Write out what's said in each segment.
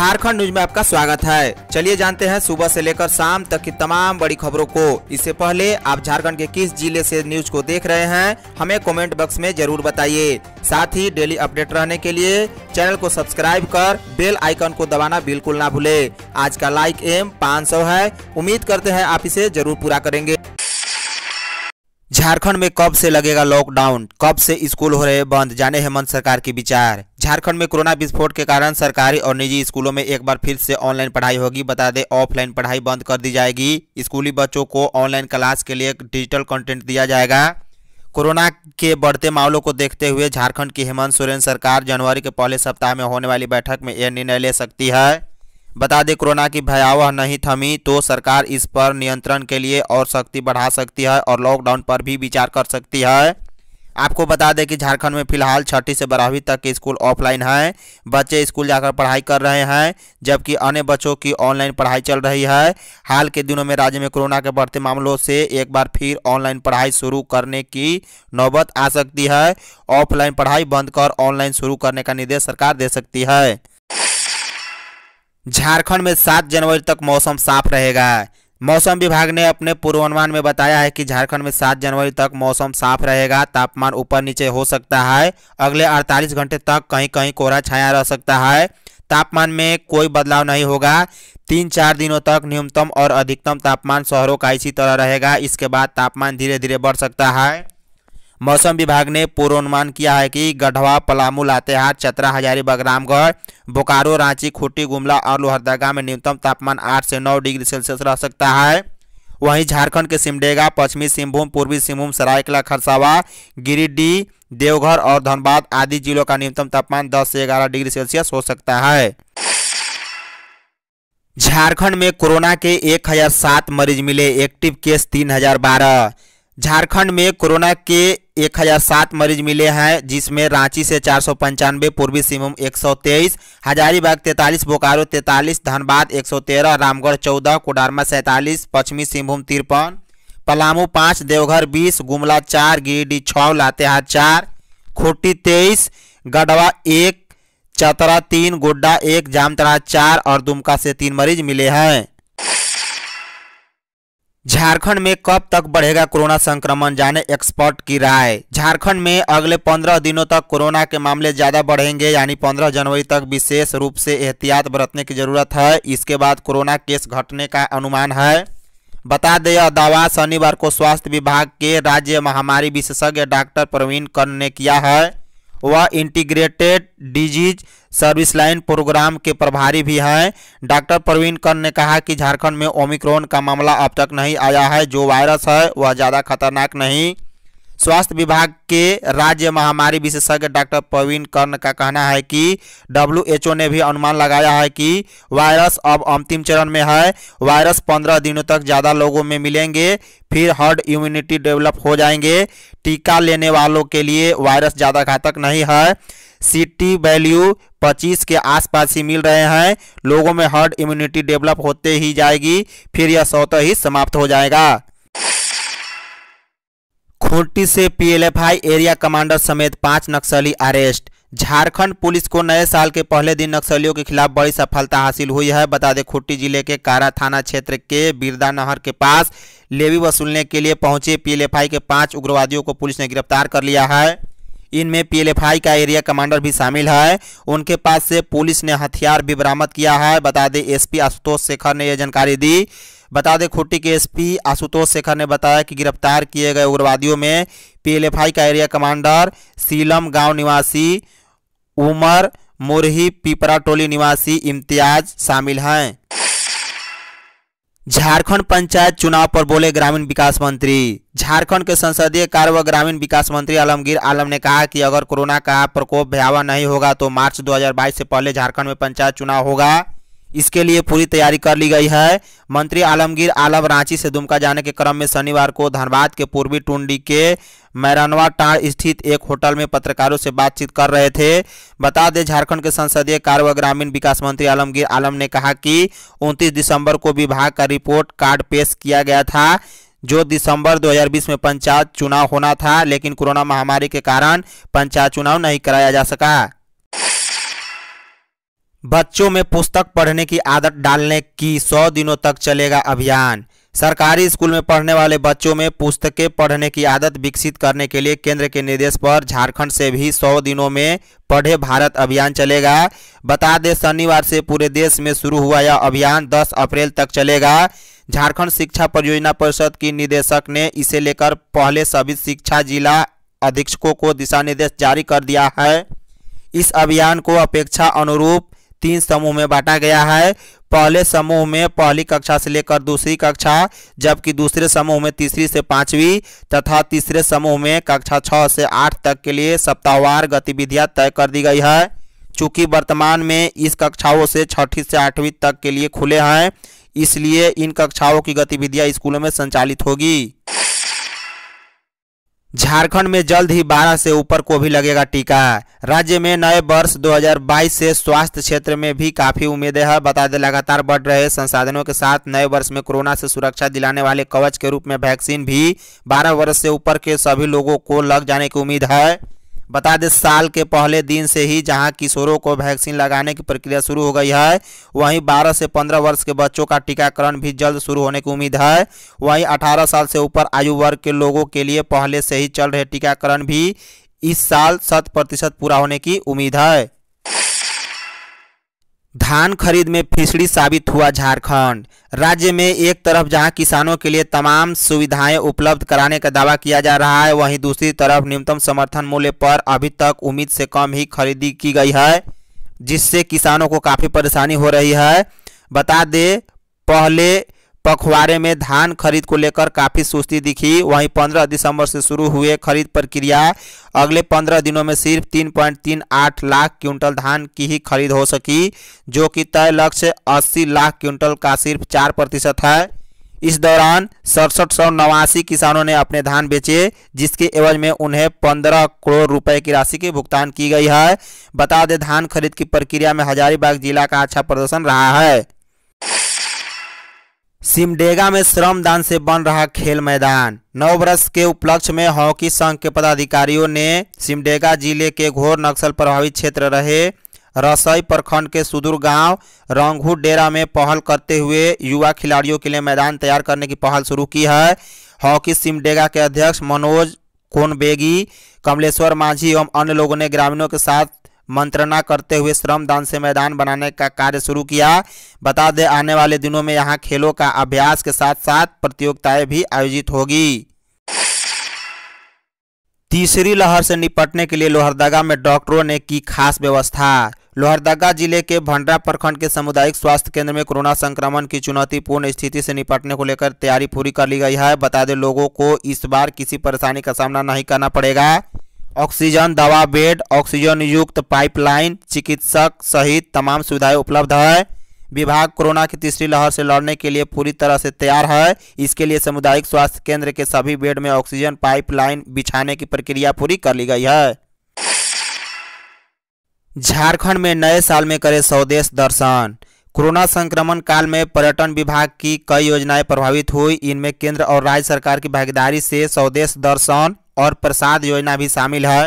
Jharkhand news में आपका स्वागत है चलिए जानते हैं सुबह से लेकर शाम तक की तमाम बड़ी खबरों को इससे पहले आप झारखंड के किस जिले से न्यूज को देख रहे हैं हमें कमेंट बॉक्स में जरूर बताइए साथ ही डेली अपडेट रहने के लिए चैनल को सब्सक्राइब कर बेल आइकन को दबाना बिल्कुल ना भूले आज का लाइक एम पाँच है उम्मीद करते हैं आप इसे जरूर पूरा करेंगे झारखंड में कब से लगेगा लॉकडाउन कब से स्कूल हो रहे बंद जाने हेमंत सरकार के विचार झारखंड में कोरोना विस्फोट के कारण सरकारी और निजी स्कूलों में एक बार फिर से ऑनलाइन पढ़ाई होगी बता दें ऑफलाइन पढ़ाई बंद कर दी जाएगी स्कूली बच्चों को ऑनलाइन क्लास के लिए डिजिटल कंटेंट दिया जाएगा कोरोना के बढ़ते मामलों को देखते हुए झारखंड की हेमंत सोरेन सरकार जनवरी के पहले सप्ताह में होने वाली बैठक में यह निर्णय ले सकती है बता दें कोरोना की भयावह नहीं थमी तो सरकार इस पर नियंत्रण के लिए और सख्ती बढ़ा सकती है और लॉकडाउन पर भी विचार कर सकती है आपको बता दें कि झारखंड में फिलहाल छठी से बारहवीं तक के स्कूल ऑफलाइन हैं बच्चे स्कूल जाकर पढ़ाई कर रहे हैं जबकि अन्य बच्चों की ऑनलाइन पढ़ाई चल रही है हाल के दिनों में राज्य में कोरोना के बढ़ते मामलों से एक बार फिर ऑनलाइन पढ़ाई शुरू करने की नौबत आ सकती है ऑफलाइन पढ़ाई बंद कर ऑनलाइन शुरू करने का निर्देश सरकार दे सकती है झारखंड में सात जनवरी तक मौसम साफ रहेगा मौसम विभाग ने अपने पूर्वानुमान में बताया है कि झारखंड में 7 जनवरी तक मौसम साफ रहेगा तापमान ऊपर नीचे हो सकता है अगले 48 घंटे तक कहीं कहीं कोहरा छाया रह सकता है तापमान में कोई बदलाव नहीं होगा तीन चार दिनों तक न्यूनतम और अधिकतम तापमान शहरों का इसी तरह रहेगा इसके बाद तापमान धीरे धीरे बढ़ सकता है मौसम विभाग ने पूर्वानुमान किया है कि गढ़वा पलामू लातेहार चतरा हजारी बगरामगढ़ बोकारो रांची खूटी गुमला और लोहरदगा में न्यूनतम तापमान आठ से नौ डिग्री सेल्सियस रह सकता है वहीं झारखंड के सिमडेगा पश्चिमी सिंहभूम पूर्वी सिंहभूम सरायकला खरसावा गिरिडीह देवघर और धनबाद आदि जिलों का न्यूनतम तापमान 10 से 11 डिग्री सेल्सियस हो सकता है झारखंड में कोरोना के 1007 मरीज मिले एक्टिव केस 3012 झारखंड में कोरोना के 1007 मरीज मिले हैं जिसमें रांची से चार सौ पंचानवे पूर्वी सिंहभूम 123, हजारीबाग 43, बोकारो 43, धनबाद 113, रामगढ़ 14, कोडारमा सैंतालीस पश्चिमी सिंहभूम तिरपन पलामू 5, देवघर 20, गुमला 4, गिरिडीह 6, लातेहार 4, खूंटी 23, गढ़वा 1, चतरा 3, गोड्डा 1, जामतरा 4 और दुमका से तीन मरीज मिले हैं झारखंड में कब तक बढ़ेगा कोरोना संक्रमण जाने एक्सपर्ट की राय झारखंड में अगले पंद्रह दिनों तक कोरोना के मामले ज़्यादा बढ़ेंगे यानी पंद्रह जनवरी तक विशेष रूप से एहतियात बरतने की ज़रूरत है इसके बाद कोरोना केस घटने का अनुमान है बता दें दावा शनिवार को स्वास्थ्य विभाग के राज्य महामारी विशेषज्ञ डॉक्टर प्रवीण कर्ण ने किया है व integrated disease service line programme के प्रभारी भी हैं डॉक्टर प्रवीण कर ने कहा कि झारखंड में ओमिक्रोन का मामला अब तक नहीं आया है जो वायरस है वह ज़्यादा खतरनाक नहीं स्वास्थ्य विभाग के राज्य महामारी विशेषज्ञ डॉक्टर प्रवीण कर्ण का कहना है कि डब्ल्यू ने भी अनुमान लगाया है कि वायरस अब अंतिम चरण में है वायरस पंद्रह दिनों तक ज़्यादा लोगों में मिलेंगे फिर हर्ड इम्यूनिटी डेवलप हो जाएंगे टीका लेने वालों के लिए वायरस ज़्यादा घातक नहीं है सिटी वैल्यू 25 के आसपास ही मिल रहे हैं लोगों में हर्ड इम्यूनिटी डेवलप होते ही जाएगी फिर यह स्वतः ही समाप्त हो जाएगा खूंटी से पीएलएफआई एरिया कमांडर समेत पांच नक्सली अरेस्ट झारखंड पुलिस को नए साल के पहले दिन नक्सलियों के खिलाफ बड़ी सफलता हासिल हुई है बता दें खूंटी जिले के कारा थाना क्षेत्र के बिरदा नहर के पास लेवी वसूलने के लिए पहुंचे पीएलएफआई के पांच उग्रवादियों को पुलिस ने गिरफ्तार कर लिया है इनमें पीएलएफआई का एरिया कमांडर भी शामिल है उनके पास से पुलिस ने हथियार भी बरामद किया है बता दें एसपी आशुतोष शेखर ने यह जानकारी दी बता दें खुट्टी के एसपी आशुतोष शेखर ने बताया कि गिरफ्तार किए गए उग्रवादियों में पीएलएफआई का एरिया कमांडर सीलम गांव निवासी उमर मुरही पीपरा टोली निवासी इम्तियाज शामिल हैं झारखंड पंचायत चुनाव पर बोले ग्रामीण विकास मंत्री झारखंड के संसदीय कार्य व ग्रामीण विकास मंत्री आलमगीर आलम ने कहा कि अगर कोरोना का प्रकोप भयावह नहीं होगा तो मार्च 2022 से पहले झारखंड में पंचायत चुनाव होगा इसके लिए पूरी तैयारी कर ली गई है मंत्री आलमगीर आलम रांची से दुमका जाने के क्रम में शनिवार को धनबाद के पूर्वी टुंडी के मैरानवा टाड़ स्थित एक होटल में पत्रकारों से बातचीत कर रहे थे बता दें झारखंड के संसदीय कार्य व ग्रामीण विकास मंत्री आलमगीर आलम ने कहा कि 29 दिसंबर को विभाग का रिपोर्ट कार्ड पेश किया गया था जो दिसंबर 2020 में पंचायत चुनाव होना था लेकिन कोरोना महामारी के कारण पंचायत चुनाव नहीं कराया जा सका बच्चों में पुस्तक पढ़ने की आदत डालने की सौ दिनों तक चलेगा अभियान सरकारी स्कूल में पढ़ने वाले बच्चों में पुस्तकें पढ़ने की आदत विकसित करने के लिए केंद्र के निर्देश पर झारखंड से भी सौ दिनों में पढ़े भारत अभियान चलेगा बता दें शनिवार से पूरे देश में शुरू हुआ यह अभियान 10 अप्रैल तक चलेगा झारखंड शिक्षा परियोजना परिषद की निदेशक ने इसे लेकर पहले सभी शिक्षा जिला अधीक्षकों को दिशा निर्देश जारी कर दिया है इस अभियान को अपेक्षा अनुरूप तीन समूह में बांटा गया है पहले समूह में पहली कक्षा से लेकर दूसरी कक्षा जबकि दूसरे समूह में तीसरी से पांचवी तथा तीसरे समूह में कक्षा छः से आठ तक के लिए सप्ताहवार गतिविधियां तय कर दी गई है चूंकि वर्तमान में इस कक्षाओं से छठी से आठवीं तक के लिए खुले हैं इसलिए इन कक्षाओं की गतिविधियाँ स्कूलों में संचालित होगी झारखंड में जल्द ही 12 से ऊपर को भी लगेगा टीका राज्य में नए वर्ष 2022 से स्वास्थ्य क्षेत्र में भी काफी उम्मीदें हैं बता दें लगातार बढ़ रहे संसाधनों के साथ नए वर्ष में कोरोना से सुरक्षा दिलाने वाले कवच के रूप में वैक्सीन भी 12 वर्ष से ऊपर के सभी लोगों को लग जाने की उम्मीद है बता दें साल के पहले दिन से ही जहां किशोरों को वैक्सीन लगाने की प्रक्रिया शुरू हो गई है वहीं 12 से 15 वर्ष के बच्चों का टीकाकरण भी जल्द शुरू होने की उम्मीद है वहीं 18 साल से ऊपर आयु वर्ग के लोगों के लिए पहले से ही चल रहे टीकाकरण भी इस साल शत प्रतिशत पूरा होने की उम्मीद है धान खरीद में फिसड़ी साबित हुआ झारखंड राज्य में एक तरफ जहां किसानों के लिए तमाम सुविधाएं उपलब्ध कराने का दावा किया जा रहा है वहीं दूसरी तरफ न्यूनतम समर्थन मूल्य पर अभी तक उम्मीद से कम ही खरीदी की गई है जिससे किसानों को काफ़ी परेशानी हो रही है बता दें पहले पखवाड़े में धान खरीद को लेकर काफ़ी सुस्ती दिखी वहीं 15 दिसंबर से शुरू हुए खरीद प्रक्रिया अगले 15 दिनों में सिर्फ 3.38 लाख क्विंटल धान की ही खरीद हो सकी जो कि तय लक्ष्य 80 लाख क्विंटल का सिर्फ 4 प्रतिशत है इस दौरान सड़सठ सौ नवासी किसानों ने अपने धान बेचे जिसके एवज में उन्हें पंद्रह करोड़ रुपए की राशि की भुगतान की गई है बता दें धान खरीद की प्रक्रिया में हजारीबाग जिला का अच्छा प्रदर्शन रहा है सिमडेगा में श्रम दान से बन रहा खेल मैदान नव वर्ष के उपलक्ष्य में हॉकी संघ के पदाधिकारियों ने सिमडेगा जिले के घोर नक्सल प्रभावित क्षेत्र रहे रसई प्रखंड के सुदूर गांव रंगू डेरा में पहल करते हुए युवा खिलाड़ियों के लिए मैदान तैयार करने की पहल शुरू की है हॉकी सिमडेगा के अध्यक्ष मनोज कोनबेगी कमलेश्वर मांझी एवं अन्य लोगों ने ग्रामीणों के साथ मंत्रणा करते हुए श्रम दान से मैदान बनाने का कार्य शुरू किया बता दें आने वाले दिनों में यहाँ खेलों का अभ्यास के साथ साथ प्रतियोगिताएं भी आयोजित होगी तीसरी लहर से निपटने के लिए लोहरदगा में डॉक्टरों ने की खास व्यवस्था लोहरदगा जिले के भंडरा प्रखंड के सामुदायिक स्वास्थ्य केंद्र में कोरोना संक्रमण की चुनौतीपूर्ण स्थिति से निपटने को लेकर तैयारी पूरी कर ली गई है बता दें लोगों को इस बार किसी परेशानी का सामना नहीं करना पड़ेगा ऑक्सीजन दवा बेड ऑक्सीजन युक्त पाइपलाइन चिकित्सक सहित तमाम सुविधाएं उपलब्ध है विभाग कोरोना की तीसरी लहर से लड़ने के लिए पूरी तरह से तैयार है इसके लिए सामुदायिक स्वास्थ्य केंद्र के सभी बेड में ऑक्सीजन पाइपलाइन बिछाने की प्रक्रिया पूरी कर ली गई है झारखंड में नए साल में करे स्वदेश दर्शन कोरोना संक्रमण काल में पर्यटन विभाग की कई योजनाएं प्रभावित हुई इनमें केंद्र और राज्य सरकार की भागीदारी से स्वदेश दर्शन और प्रसाद योजना भी शामिल है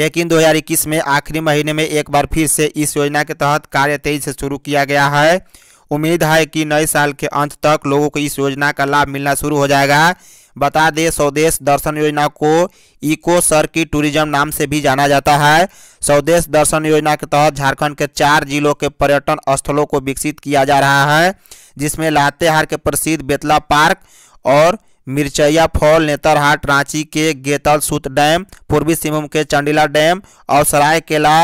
लेकिन 2021 में आखिरी महीने में एक बार फिर से इस योजना के तहत कार्य तेजी से शुरू किया गया है उम्मीद है कि नए साल के अंत तक लोगों को इस योजना का लाभ मिलना शुरू हो जाएगा बता दें स्वदेश दर्शन योजना को इको सर्किट टूरिज्म नाम से भी जाना जाता है स्वदेश दर्शन योजना के तहत झारखंड के चार जिलों के पर्यटन स्थलों को विकसित किया जा रहा है जिसमें लातेहार के प्रसिद्ध बेतला पार्क और मिर्चैया फॉल नेतरहाट रांची के गेतलसूत डैम पूर्वी सिंहभूम के चंडीला डैम और Saraikela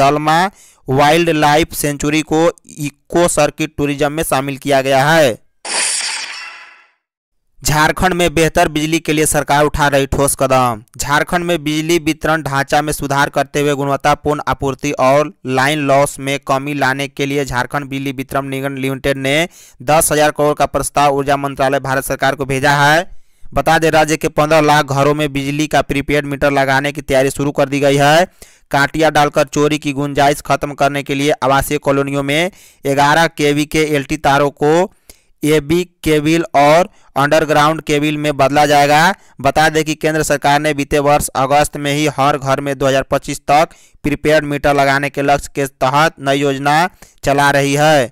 Dalma wildlife sanctuary को इको सर्किट टूरिज्म में शामिल किया गया है झारखंड में बेहतर बिजली के लिए सरकार उठा रही ठोस कदम झारखंड में बिजली वितरण ढांचा में सुधार करते हुए गुणवत्तापूर्ण आपूर्ति और लाइन लॉस में कमी लाने के लिए झारखंड बिजली वितरण निगम लिमिटेड ने दस हजार करोड़ का प्रस्ताव ऊर्जा मंत्रालय भारत सरकार को भेजा है बता दें राज्य के पंद्रह लाख घरों में बिजली का प्रीपेड मीटर लगाने की तैयारी शुरू कर दी गई है कांटिया डालकर चोरी की गुंजाइश खत्म करने के लिए आवासीय कॉलोनियों में ग्यारह वी के टी तारों को ए बी केबिल और अंडरग्राउंड केबिल में बदला जाएगा बता दें कि केंद्र सरकार ने बीते वर्ष अगस्त में ही हर घर में 2025 तक प्रीपेड मीटर लगाने के लक्ष्य के तहत नई योजना चला रही है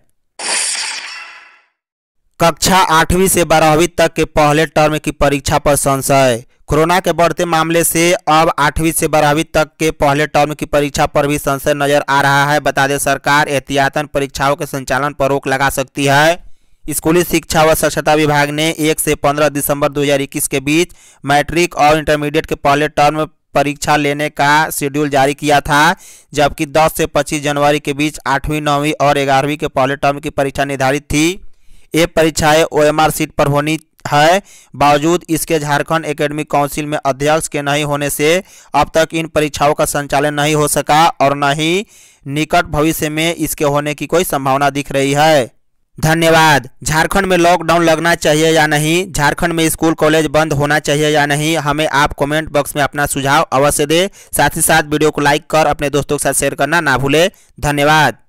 कक्षा आठवीं से बारहवीं तक के पहले टर्म की परीक्षा पर संशय कोरोना के बढ़ते मामले से अब आठवीं से बारहवीं तक के पहले टर्म की परीक्षा पर भी संशय नजर आ रहा है बता दें सरकार एहतियातन परीक्षाओं के संचालन पर रोक लगा सकती है स्कूली शिक्षा व स्वच्छता विभाग ने 1 से 15 दिसंबर 2021 के बीच मैट्रिक और इंटरमीडिएट के पहले टर्म परीक्षा लेने का शेड्यूल जारी किया था जबकि 10 से 25 जनवरी के बीच आठवीं नौवीं और ग्यारहवीं के पहले टर्म की परीक्षा निर्धारित थी ये परीक्षाएं ओएमआर सीट पर होनी है बावजूद इसके झारखंड एकेडमिक काउंसिल में अध्यक्ष के नहीं होने से अब तक इन परीक्षाओं का संचालन नहीं हो सका और न ही निकट भविष्य में इसके होने की कोई संभावना दिख रही है धन्यवाद झारखंड में लॉकडाउन लगना चाहिए या नहीं झारखंड में स्कूल कॉलेज बंद होना चाहिए या नहीं हमें आप कमेंट बॉक्स में अपना सुझाव अवश्य दें साथ ही साथ वीडियो को लाइक कर अपने दोस्तों के साथ शेयर करना ना भूलें धन्यवाद